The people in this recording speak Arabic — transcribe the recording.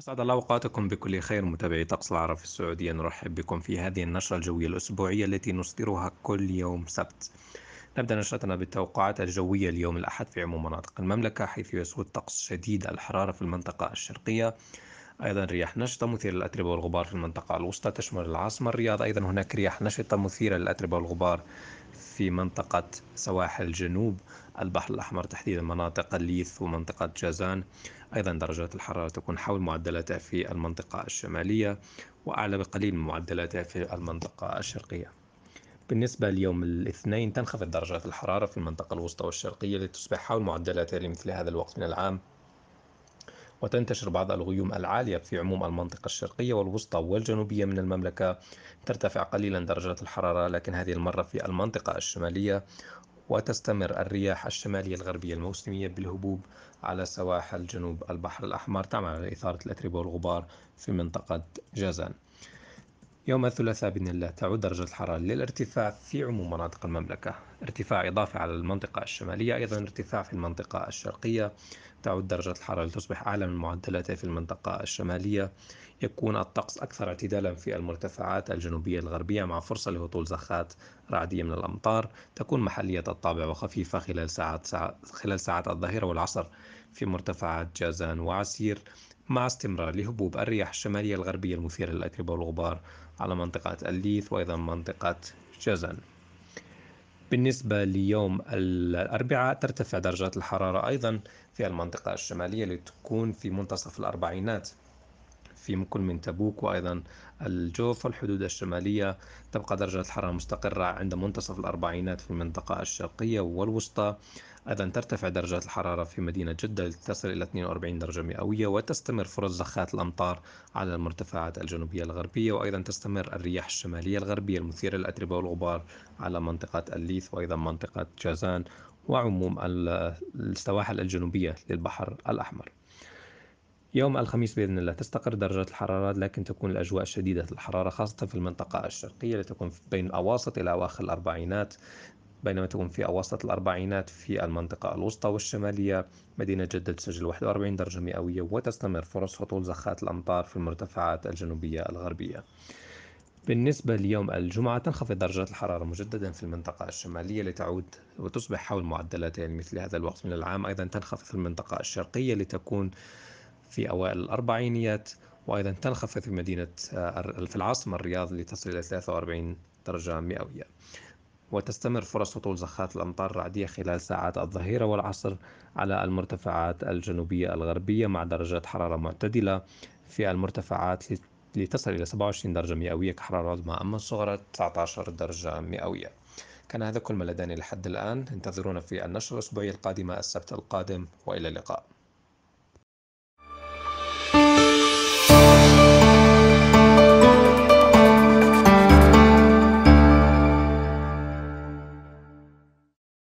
أسعد الله أوقاتكم بكل خير متابعي طقس العرب في السعودية نرحب بكم في هذه النشرة الجوية الأسبوعية التي نصدرها كل يوم سبت نبدأ نشرتنا بالتوقعات الجوية اليوم الأحد في عموم مناطق المملكة حيث يسود طقس شديد الحرارة في المنطقة الشرقية أيضا رياح نشطة مثيرة للأتربة والغبار في المنطقة الوسطى تشمل العاصمة الرياض أيضا هناك رياح نشطة مثيرة للأتربة والغبار في منطقة سواحل جنوب البحر الأحمر تحديدا مناطق الليث ومنطقة جازان أيضا درجات الحرارة تكون حول معدلاتها في المنطقة الشمالية وأعلى بقليل من معدلاتها في المنطقة الشرقية بالنسبة ليوم الاثنين تنخفض درجات الحرارة في المنطقة الوسطى والشرقية لتصبح حول معدلاتها لمثل هذا الوقت من العام وتنتشر بعض الغيوم العالية في عموم المنطقة الشرقية والوسطى والجنوبية من المملكة ترتفع قليلا درجات الحرارة لكن هذه المرة في المنطقة الشمالية وتستمر الرياح الشمالية الغربية الموسمية بالهبوب على سواحل جنوب البحر الأحمر تعمل على إثارة الأتربة والغبار في منطقة جازان يوم الثلاثاء بإذن الله تعود درجة الحرارة للارتفاع في عموم مناطق المملكة ارتفاع إضافي على المنطقة الشمالية أيضا ارتفاع في المنطقة الشرقية تعود درجة الحرارة لتصبح أعلى من معدلاتها في المنطقة الشمالية يكون الطقس أكثر اعتدالا في المرتفعات الجنوبية الغربية مع فرصة لهطول زخات رعدية من الأمطار تكون محلية الطابع وخفيفة خلال ساعات, ساعات خلال ساعات الظهيرة والعصر في مرتفعات جازان وعسير مع استمرار لهبوب الرياح الشمالية الغربية المثيرة للأتربة والغبار على منطقة الليث وأيضا منطقة جازان بالنسبة ليوم الأربعاء ترتفع درجات الحرارة أيضا في المنطقة الشمالية لتكون في منتصف الأربعينات في مكل من تبوك وأيضا الجوف والحدود الشمالية تبقى درجة الحرارة مستقرة عند منتصف الأربعينات في المنطقة الشرقية والوسطى أيضا ترتفع درجات الحرارة في مدينة جدة لتصل إلى 42 درجة مئوية وتستمر فرص زخات الأمطار على المرتفعات الجنوبية الغربية وأيضا تستمر الرياح الشمالية الغربية المثيرة للأتربة والغبار على منطقة الليث وأيضا منطقة جازان وعموم السواحل الجنوبية للبحر الأحمر يوم الخميس بإذن الله تستقر درجة الحرارة لكن تكون الأجواء شديدة الحرارة خاصة في المنطقة الشرقية لتكون بين أواسط إلى أواخر الأربعينات بينما تكون في أواسط الأربعينات في المنطقة الوسطى والشمالية مدينة جدة تسجل 41 درجة مئوية وتستمر فرص هطول زخات الأمطار في المرتفعات الجنوبية الغربية بالنسبة ليوم الجمعة تنخفض درجات الحرارة مجددا في المنطقة الشمالية لتعود وتصبح حول معدلاتها مثل هذا الوقت من العام أيضا تنخفض في المنطقة الشرقية لتكون في أوائل الأربعينيات وأيضا تنخفض في مدينة آه، في العاصمة الرياض لتصل إلى 43 درجة مئوية وتستمر فرص هطول زخات الأمطار الرعدية خلال ساعات الظهيرة والعصر على المرتفعات الجنوبية الغربية مع درجات حرارة معتدلة في المرتفعات لتصل إلى 27 درجة مئوية كحرارة عظمى أما الصغرى 19 درجة مئوية كان هذا كل ما لدينا لحد الآن انتظرونا في النشرة الأسبوعية القادمة السبت القادم وإلى اللقاء